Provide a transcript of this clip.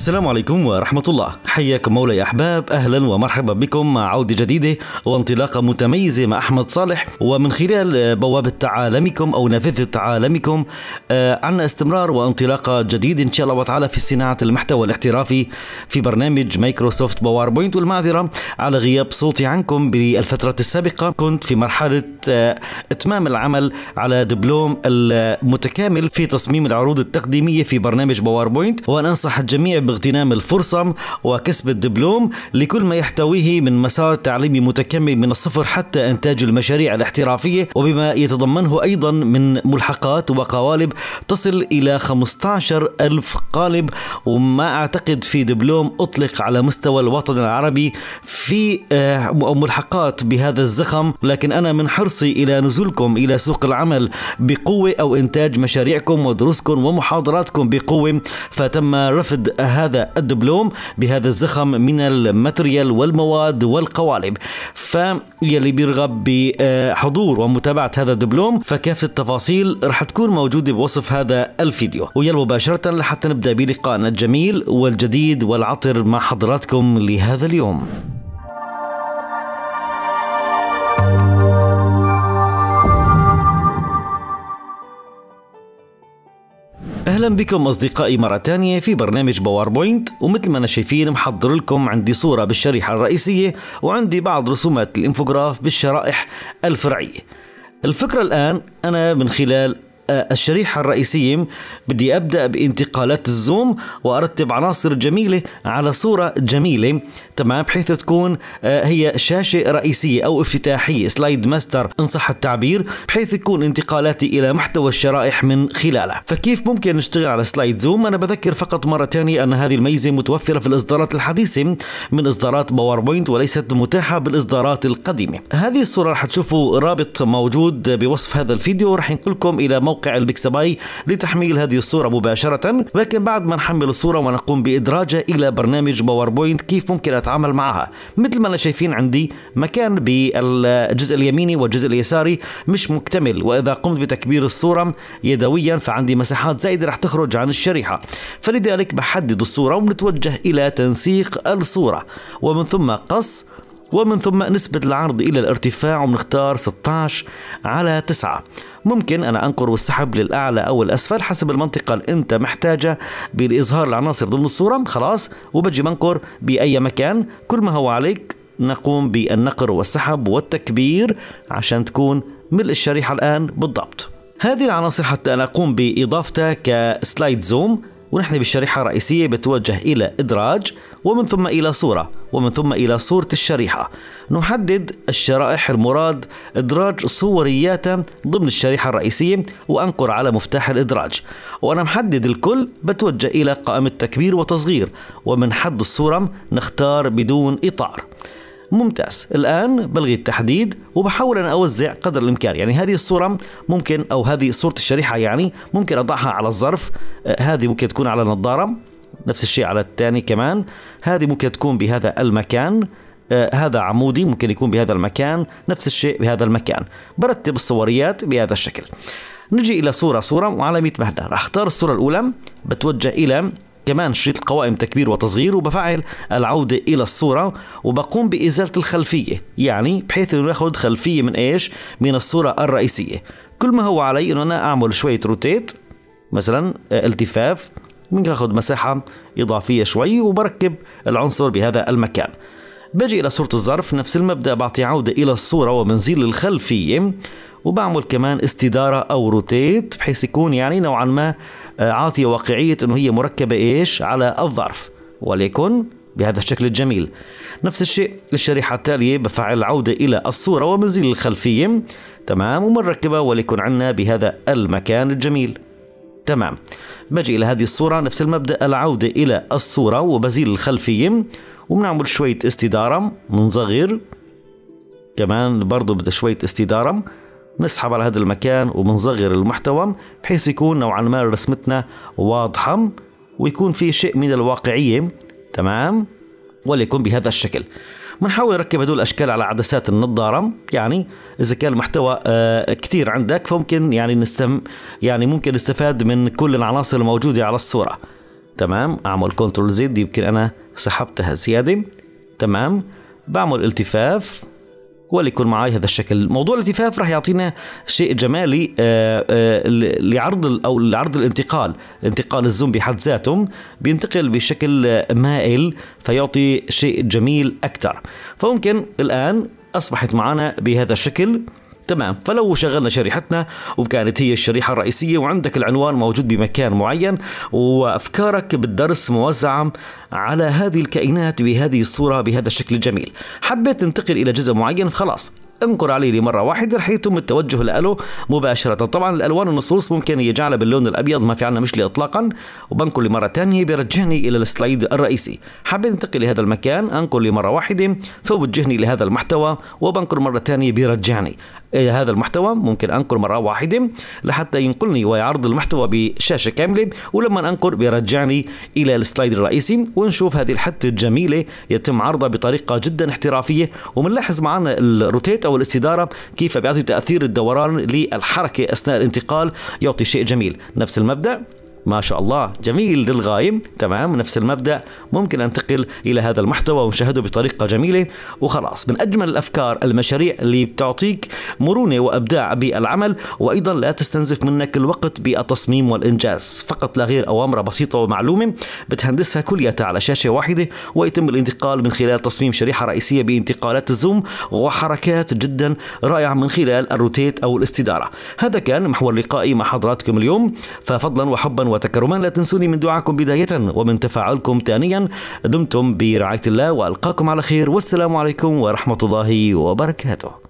السلام عليكم ورحمة الله حياكم مولاي أحباب أهلا ومرحبا بكم مع عودة جديدة وانطلاقة متميزة مع أحمد صالح ومن خلال بوابة تعالمكم أو نافذة تعالمكم آه، عن استمرار وانطلاقة جديدة إن شاء الله وتعالى في صناعة المحتوى الاحترافي في برنامج مايكروسوفت باوربوينت والمعذرة على غياب صوتي عنكم بالفترة السابقة كنت في مرحلة آه، إتمام العمل على دبلوم المتكامل في تصميم العروض التقديمية في برنامج باوربوينت وأنا أنصح الجميع باغتنام الفرصة وكسب الدبلوم لكل ما يحتويه من مسار تعليمي متكامل من الصفر حتى إنتاج المشاريع الاحترافية وبما يتضمنه أيضا من ملحقات وقوالب تصل إلى 15 ألف قالب وما أعتقد في دبلوم أطلق على مستوى الوطن العربي في آه، ملحقات بهذا الزخم لكن أنا من حرصي إلى نزولكم إلى سوق العمل بقوة أو إنتاج مشاريعكم ودروسكم ومحاضراتكم بقوة فتم رفض أهم هذا الدبلوم بهذا الزخم من الماتريال والمواد والقوالب فيلي بيرغب بحضور ومتابعة هذا الدبلوم فكافة التفاصيل رح تكون موجودة بوصف هذا الفيديو ويلا مباشرة لحتى نبدأ بلقائنا الجميل والجديد والعطر مع حضراتكم لهذا اليوم اهلا بكم اصدقائي مره تانية في برنامج باور بوينت ومثل ما انا شايفين محضر لكم عندي صوره بالشريحه الرئيسيه وعندي بعض رسومات الانفوغراف بالشرائح الفرعيه الفكره الان انا من خلال الشريحة الرئيسية بدي أبدأ بانتقالات الزوم وأرتب عناصر جميلة على صورة جميلة تمام بحيث تكون آه، هي شاشة رئيسية أو افتتاحية سلايد ماستر إن صح التعبير بحيث تكون انتقالاتي إلى محتوى الشرائح من خلالها فكيف ممكن نشتغل على سلايد زوم أنا بذكر فقط مرة ثانية أن هذه الميزة متوفرة في الإصدارات الحديثة من إصدارات باوربوينت وليست متاحة بالإصدارات القديمة هذه الصورة رح تشوفوا رابط موجود بوصف هذا الفيديو رح ينقلكم إلى موقع موقع البيكسباي لتحميل هذه الصورة مباشرة لكن بعد ما نحمل الصورة ونقوم بإدراجها إلى برنامج باوربوينت كيف ممكن أتعامل معها مثل ما أنا شايفين عندي مكان بالجزء اليميني والجزء اليساري مش مكتمل وإذا قمت بتكبير الصورة يدويا فعندي مساحات زائدة رح تخرج عن الشريحة فلذلك بحدد الصورة ونتوجه إلى تنسيق الصورة ومن ثم قص ومن ثم نسبة العرض إلى الارتفاع وبنختار 16 على 9 ممكن أنا أنقر والسحب للأعلى أو الأسفل حسب المنطقة اللي أنت محتاجة بإظهار العناصر ضمن الصورة خلاص وبجي بنقر بأي مكان كل ما هو عليك نقوم بالنقر والسحب والتكبير عشان تكون ملء الشريحة الآن بالضبط هذه العناصر حتى أنا أقوم بإضافتها كسلايد زوم ونحن بالشريحة الرئيسية بتوجه إلى إدراج ومن ثم إلى صورة ومن ثم إلى صورة الشريحة نحدد الشرائح المراد إدراج صورياتها ضمن الشريحة الرئيسية وأنقر على مفتاح الإدراج وأنا محدد الكل بتوجه إلى قائمة تكبير وتصغير ومن حد الصورة نختار بدون إطار ممتاز الآن بلغي التحديد وبحاول أن أوزع قدر الإمكان يعني هذه الصورة ممكن أو هذه صورة الشريحة يعني ممكن أضعها على الظرف آه، هذه ممكن تكون على نظارة نفس الشيء على الثاني كمان هذه ممكن تكون بهذا المكان آه، هذا عمودي ممكن يكون بهذا المكان نفس الشيء بهذا المكان برتب الصوريات بهذا الشكل نجي الى صوره صوره وعلى 100 مهله راح اختار الصوره الاولى بتوجه الى كمان شريط القوائم تكبير وتصغير وبفعل العودة إلى الصورة وبقوم بإزالة الخلفية يعني بحيث أنه ناخذ خلفية من إيش من الصورة الرئيسية كل ما هو علي أنه أنا أعمل شوية روتيت مثلا آه، التفاف بناخذ مساحة اضافية شوي وبركب العنصر بهذا المكان باجي الى صورة الظرف نفس المبدأ بعطي عودة الى الصورة وبنزيل الخلفية وبعمل كمان استدارة او روتيت بحيث يكون يعني نوعا ما آه، عاطية واقعية انه هي مركبة ايش على الظرف وليكن بهذا الشكل الجميل نفس الشيء للشريحة التالية بفعل عودة إلى الصورة ومنزل الخلفية تمام ومنركبها وليكن عنا بهذا المكان الجميل تمام بجي إلى هذه الصورة نفس المبدأ العودة إلى الصورة وبزيل الخلفية وبنعمل شوية استدارة منصغر كمان برضو بدها شوية استدارة نسحب على هذا المكان وبنصغر المحتوى بحيث يكون نوعا ما رسمتنا واضحة ويكون في شيء من الواقعية تمام وليكن بهذا الشكل بنحاول نركب هدول الاشكال على عدسات النظاره يعني اذا كان المحتوى آه، كثير عندك فممكن يعني نستم يعني ممكن نستفاد من كل العناصر الموجوده على الصوره تمام اعمل كنترول زد يمكن انا سحبتها زياده تمام بعمل التفاف هو اللي يكون هذا الشكل موضوع الالتفاف راح يعطينا شيء جمالي آه، آه، لعرض او لعرض الانتقال انتقال الزوم بحد ذاته بينتقل بشكل مائل فيعطي شيء جميل اكثر فممكن الان اصبحت معنا بهذا الشكل تمام فلو شغلنا شريحتنا وكانت هي الشريحة الرئيسية وعندك العنوان موجود بمكان معين وأفكارك بالدرس موزعة على هذه الكائنات بهذه الصورة بهذا الشكل الجميل حبيت تنتقل إلى جزء معين خلاص انقر عليه لمرة واحدة رح يتم التوجه له مباشرة طبعا الألوان والنصوص ممكن يجعلها باللون الأبيض ما في عنا مشكلة إطلاقا وبنقر لمرة ثانية بيرجعني إلى السلايد الرئيسي حبيت أنتقل لهذا المكان أنقل لمرة واحدة فوجهني لهذا المحتوى وبنقر مرة ثانية بيرجعني إيه، هذا المحتوى ممكن انقر مره واحده لحتى ينقلني ويعرض المحتوى بشاشه كامله ولما انقر بيرجعني الى السلايد الرئيسي ونشوف هذه الحته الجميله يتم عرضها بطريقه جدا احترافيه وبنلاحظ معنا الروتيت او الاستداره كيف بيعطي تاثير الدوران للحركه اثناء الانتقال يعطي شيء جميل نفس المبدا ما شاء الله جميل للغاية تمام نفس المبدأ ممكن أنتقل إلى هذا المحتوى ونشاهده بطريقة جميلة وخلاص من أجمل الأفكار المشاريع اللي بتعطيك مرونة وأبداع بالعمل وأيضا لا تستنزف منك الوقت بالتصميم والإنجاز فقط لا غير أوامر بسيطة ومعلومة بتهندسها كليتها على شاشة واحدة ويتم الانتقال من خلال تصميم شريحة رئيسية بانتقالات الزوم وحركات جدا رائعة من خلال الروتيت أو الاستدارة هذا كان محور لقائي مع حضراتكم اليوم ففضلا وحبا وتكرما لا تنسوني من دعاكم بداية ومن تفاعلكم ثانيا دمتم برعاية الله وألقاكم على خير والسلام عليكم ورحمة الله وبركاته